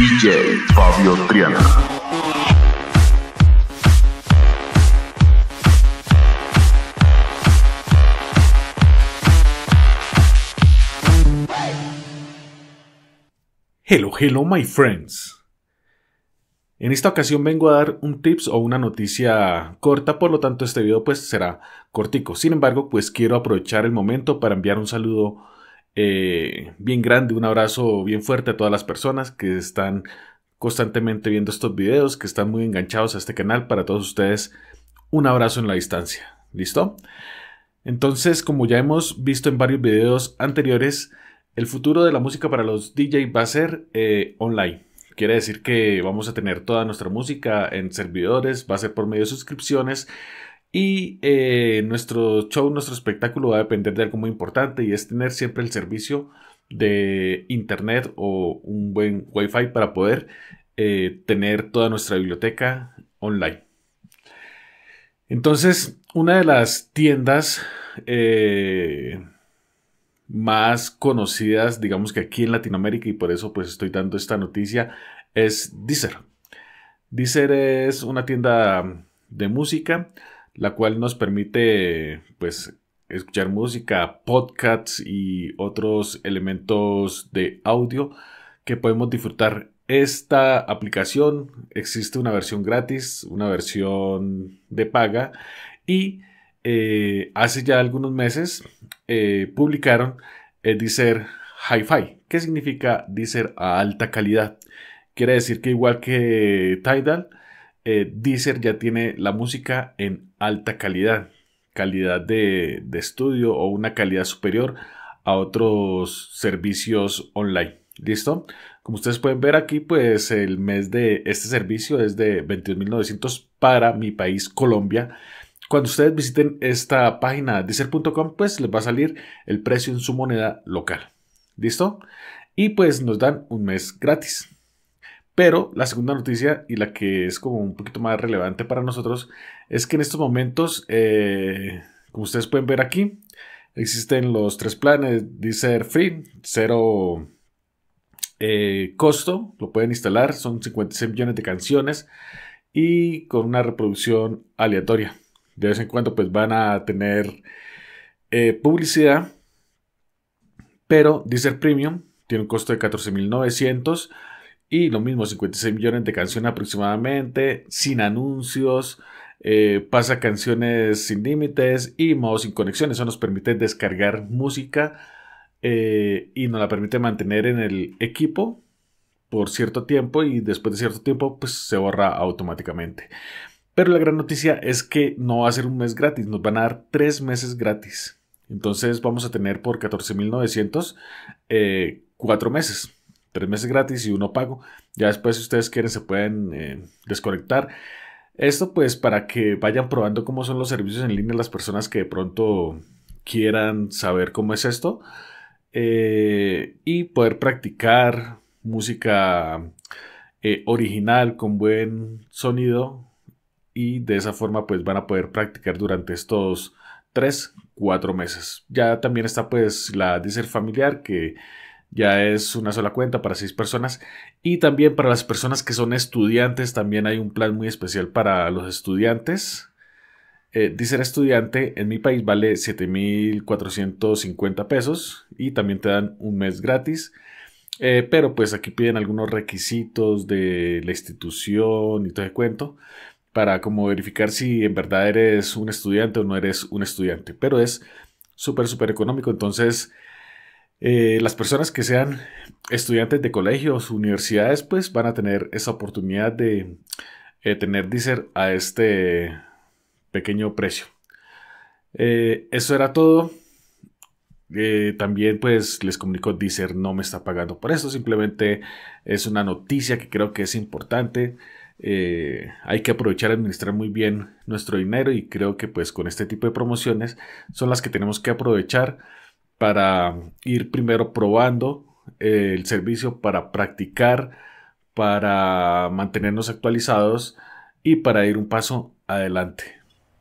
DJ Fabio Triana. Hello, hello, my friends. En esta ocasión vengo a dar un tips o una noticia corta, por lo tanto este video pues será cortico. Sin embargo, pues quiero aprovechar el momento para enviar un saludo eh, bien grande, un abrazo bien fuerte a todas las personas que están constantemente viendo estos videos, que están muy enganchados a este canal. Para todos ustedes, un abrazo en la distancia. ¿Listo? Entonces, como ya hemos visto en varios videos anteriores, el futuro de la música para los DJ va a ser eh, online. Quiere decir que vamos a tener toda nuestra música en servidores, va a ser por medio de suscripciones. Y eh, nuestro show, nuestro espectáculo va a depender de algo muy importante y es tener siempre el servicio de internet o un buen wifi para poder eh, tener toda nuestra biblioteca online. Entonces, una de las tiendas eh, más conocidas, digamos que aquí en Latinoamérica, y por eso pues estoy dando esta noticia, es Deezer. Deezer es una tienda de música la cual nos permite pues escuchar música, podcasts y otros elementos de audio que podemos disfrutar. Esta aplicación existe una versión gratis, una versión de paga y eh, hace ya algunos meses eh, publicaron el eh, Deezer Hi-Fi. ¿Qué significa Deezer a alta calidad? Quiere decir que igual que Tidal, eh, deezer ya tiene la música en alta calidad, calidad de, estudio o una calidad superior a otros servicios online. ¿Listo? Como ustedes pueden ver aquí, pues el mes de este servicio es de 21.900 para mi país Colombia. Cuando ustedes visiten esta página deezer.com, pues les va a salir el precio en su moneda local. ¿Listo? Y pues nos dan un mes gratis. Pero la segunda noticia y la que es como un poquito más relevante para nosotros es que en estos momentos, eh, como ustedes pueden ver aquí, existen los tres planes, Deezer Free, cero eh, costo, lo pueden instalar, son 56 millones de canciones y con una reproducción aleatoria. De vez en cuando pues van a tener eh, publicidad, pero Deezer Premium tiene un costo de 14.900 y lo mismo, 56 millones de canciones aproximadamente, sin anuncios, eh, pasa canciones sin límites y modo sin conexiones. Eso nos permite descargar música eh, y nos la permite mantener en el equipo por cierto tiempo y después de cierto tiempo pues se borra automáticamente. Pero la gran noticia es que no va a ser un mes gratis, nos van a dar tres meses gratis. Entonces vamos a tener por 14.900 eh, cuatro meses tres meses gratis y uno pago. Ya después, si ustedes quieren, se pueden eh, desconectar. Esto pues para que vayan probando cómo son los servicios en línea las personas que de pronto quieran saber cómo es esto eh, y poder practicar música eh, original con buen sonido y de esa forma pues van a poder practicar durante estos tres, cuatro meses. Ya también está pues la Deezer familiar que ya es una sola cuenta para seis personas. Y también para las personas que son estudiantes, también hay un plan muy especial para los estudiantes. Eh, dice el estudiante, en mi país vale 7.450 pesos y también te dan un mes gratis. Eh, pero pues aquí piden algunos requisitos de la institución y todo el cuento para como verificar si en verdad eres un estudiante o no eres un estudiante. Pero es súper, súper económico. Entonces, eh, las personas que sean estudiantes de colegios, universidades, pues van a tener esa oportunidad de eh, tener Deezer a este pequeño precio. Eh, eso era todo. también pues les comunico. Deezer no me está pagando por esto, simplemente es una noticia que creo que es importante. hay que aprovechar y administrar muy bien nuestro dinero y creo que pues con este tipo de promociones son las que tenemos que aprovechar para ir primero probando eh, el servicio, para practicar, para mantenernos actualizados y para ir un paso adelante.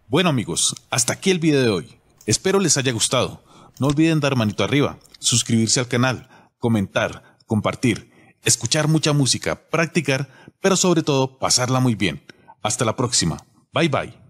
Bueno amigos, hasta aquí el video de hoy. Espero les haya gustado. No olviden dar manito arriba, suscribirse al canal, comentar, compartir, escuchar mucha música, practicar, pero sobre todo pasarla muy bien. Hasta la próxima. Bye bye.